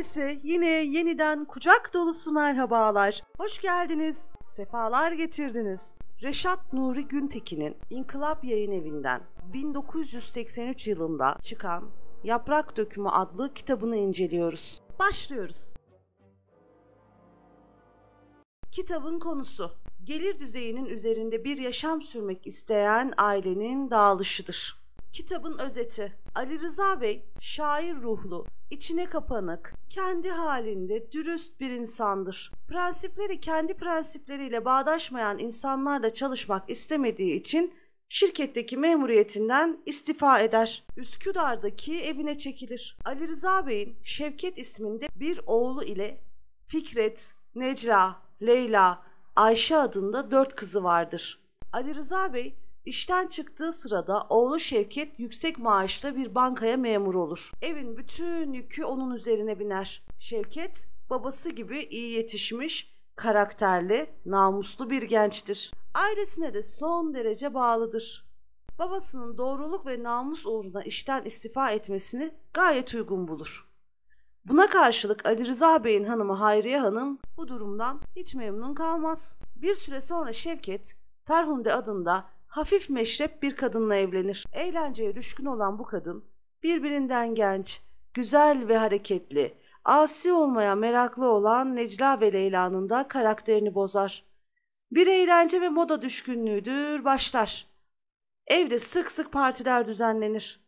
Herkese yine yeniden kucak dolusu merhabalar. Hoş geldiniz, sefalar getirdiniz. Reşat Nuri Güntekin'in İnkılap Yayın Evi'nden 1983 yılında çıkan Yaprak Dökümü adlı kitabını inceliyoruz. Başlıyoruz. Kitabın konusu gelir düzeyinin üzerinde bir yaşam sürmek isteyen ailenin dağılışıdır. Kitabın özeti Ali Rıza Bey şair ruhlu, içine kapanık, kendi halinde dürüst bir insandır. Prensipleri kendi prensipleriyle bağdaşmayan insanlarla çalışmak istemediği için şirketteki memuriyetinden istifa eder. Üsküdar'daki evine çekilir. Ali Rıza Bey'in Şevket isminde bir oğlu ile Fikret, Necla, Leyla, Ayşe adında dört kızı vardır. Ali Rıza Bey İşten çıktığı sırada oğlu Şevket yüksek maaşlı bir bankaya memur olur. Evin bütün yükü onun üzerine biner. Şevket babası gibi iyi yetişmiş, karakterli, namuslu bir gençtir. Ailesine de son derece bağlıdır. Babasının doğruluk ve namus uğruna işten istifa etmesini gayet uygun bulur. Buna karşılık Ali Rıza Bey'in hanımı Hayriye Hanım bu durumdan hiç memnun kalmaz. Bir süre sonra Şevket, Ferhunde adında hafif meşrep bir kadınla evlenir. Eğlenceye düşkün olan bu kadın birbirinden genç, güzel ve hareketli, asi olmaya meraklı olan Necla ve Leyla'nın da karakterini bozar. Bir eğlence ve moda düşkünlüğüdür başlar. Evde sık sık partiler düzenlenir.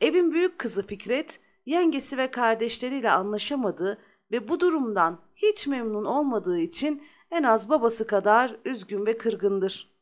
Evin büyük kızı Fikret, yengesi ve kardeşleriyle anlaşamadığı ve bu durumdan hiç memnun olmadığı için en az babası kadar üzgün ve kırgındır.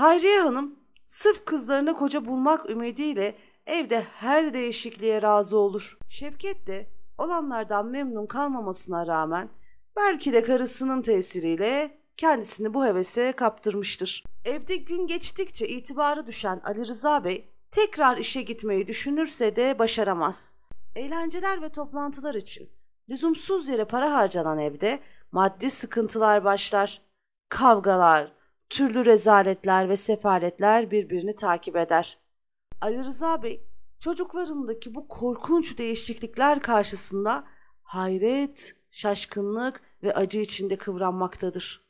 Hayriye Hanım sırf kızlarına koca bulmak ümidiyle evde her değişikliğe razı olur. Şevket de olanlardan memnun kalmamasına rağmen belki de karısının tesiriyle kendisini bu hevese kaptırmıştır. Evde gün geçtikçe itibarı düşen Ali Rıza Bey tekrar işe gitmeyi düşünürse de başaramaz. Eğlenceler ve toplantılar için lüzumsuz yere para harcanan evde maddi sıkıntılar başlar. Kavgalar, türlü rezaletler ve sefaletler birbirini takip eder. Ali Rıza Bey çocuklarındaki bu korkunç değişiklikler karşısında hayret, şaşkınlık ve acı içinde kıvranmaktadır.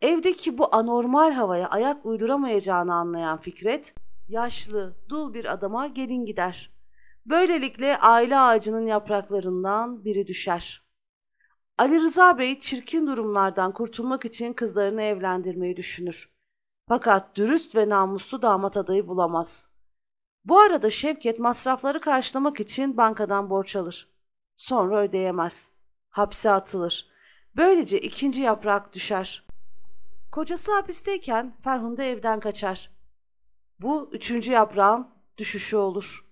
Evdeki bu anormal havaya ayak uyduramayacağını anlayan Fikret, yaşlı, dul bir adama gelin gider. Böylelikle aile ağacının yapraklarından biri düşer.'' Ali Rıza Bey çirkin durumlardan kurtulmak için kızlarını evlendirmeyi düşünür. Fakat dürüst ve namuslu damat adayı bulamaz. Bu arada Şevket masrafları karşılamak için bankadan borç alır. Sonra ödeyemez. Hapse atılır. Böylece ikinci yaprak düşer. Kocası hapisteyken Ferhunda evden kaçar. Bu üçüncü yaprağın düşüşü olur.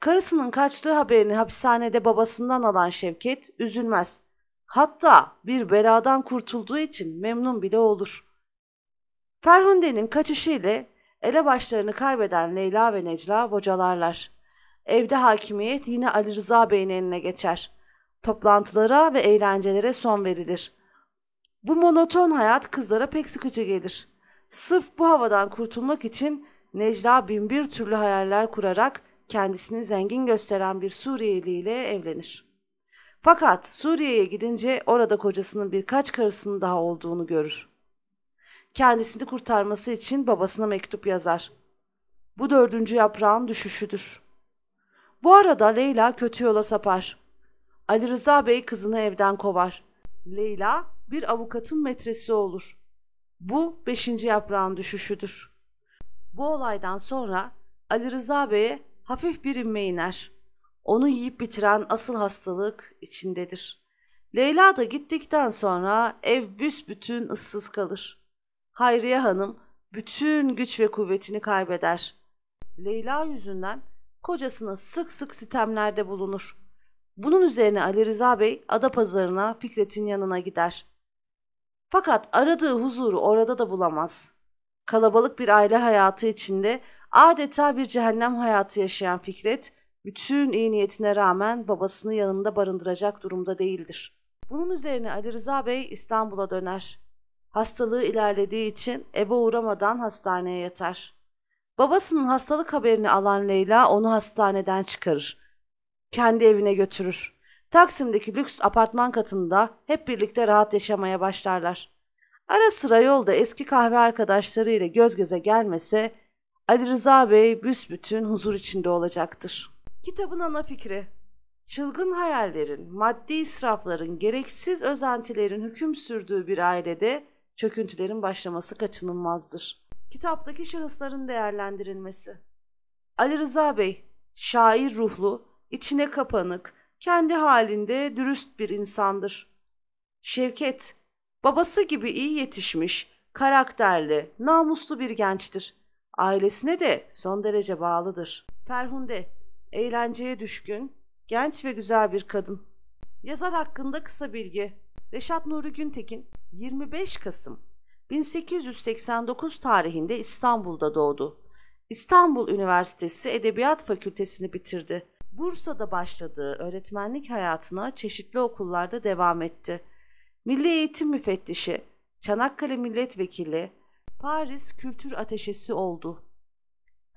Karısının kaçtığı haberini hapishanede babasından alan Şevket üzülmez Hatta bir beladan kurtulduğu için memnun bile olur. Ferhunde'nin kaçışı ile elebaşlarını kaybeden Leyla ve Necla bocalarlar. Evde hakimiyet yine Ali Rıza Bey'in eline geçer. Toplantılara ve eğlencelere son verilir. Bu monoton hayat kızlara pek sıkıcı gelir. Sırf bu havadan kurtulmak için Necla bin bir türlü hayaller kurarak kendisini zengin gösteren bir Suriyeli ile evlenir. Fakat Suriye'ye gidince orada kocasının birkaç karısının daha olduğunu görür. Kendisini kurtarması için babasına mektup yazar. Bu dördüncü yaprağın düşüşüdür. Bu arada Leyla kötü yola sapar. Ali Rıza Bey kızını evden kovar. Leyla bir avukatın metresi olur. Bu beşinci yaprağın düşüşüdür. Bu olaydan sonra Ali Rıza Bey'e hafif bir inme iner. Onu yiyip bitiren asıl hastalık içindedir. Leyla da gittikten sonra ev büsbütün ıssız kalır. Hayriye Hanım bütün güç ve kuvvetini kaybeder. Leyla yüzünden kocasına sık sık sitemlerde bulunur. Bunun üzerine Ali Rıza Bey ada pazarına Fikret'in yanına gider. Fakat aradığı huzuru orada da bulamaz. Kalabalık bir aile hayatı içinde adeta bir cehennem hayatı yaşayan Fikret bütün iyi niyetine rağmen babasını yanında barındıracak durumda değildir. Bunun üzerine Ali Rıza Bey İstanbul'a döner. Hastalığı ilerlediği için eve uğramadan hastaneye yatar. Babasının hastalık haberini alan Leyla onu hastaneden çıkarır. Kendi evine götürür. Taksim'deki lüks apartman katında hep birlikte rahat yaşamaya başlarlar. Ara sıra yolda eski kahve arkadaşlarıyla göz göze gelmese Ali Rıza Bey büsbütün huzur içinde olacaktır. Kitabın ana fikri Çılgın hayallerin, maddi israfların, gereksiz özentilerin hüküm sürdüğü bir ailede çöküntülerin başlaması kaçınılmazdır. Kitaptaki şahısların değerlendirilmesi. Ali Rıza Bey, şair ruhlu, içine kapanık, kendi halinde dürüst bir insandır. Şevket, babası gibi iyi yetişmiş, karakterli, namuslu bir gençtir. Ailesine de son derece bağlıdır. Ferhunde, eğlenceye düşkün, genç ve güzel bir kadın. Yazar hakkında kısa bilgi. Reşat Nuri Güntekin 25 Kasım 1889 tarihinde İstanbul'da doğdu. İstanbul Üniversitesi Edebiyat Fakültesini bitirdi. Bursa'da başladığı öğretmenlik hayatına çeşitli okullarda devam etti. Milli Eğitim Müfettişi, Çanakkale Milletvekili, Paris Kültür Ateşesi oldu.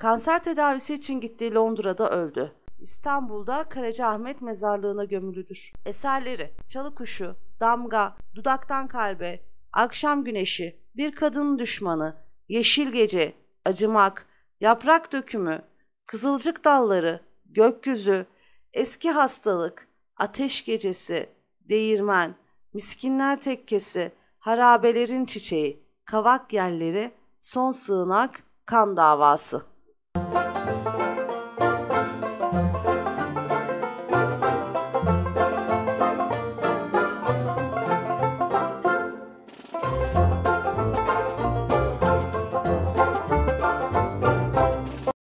Kanser tedavisi için gittiği Londra'da öldü. İstanbul'da Karacaahmet mezarlığına gömülüdür. Eserleri Çalı Kuşu, Damga, Dudaktan Kalbe, Akşam Güneşi, Bir Kadın Düşmanı, Yeşil Gece, Acımak, Yaprak Dökümü, Kızılcık Dalları, Gökyüzü, Eski Hastalık, Ateş Gecesi, Değirmen, Miskinler Tekkesi, Harabelerin Çiçeği, Kavak Yerleri, Son Sığınak, Kan Davası.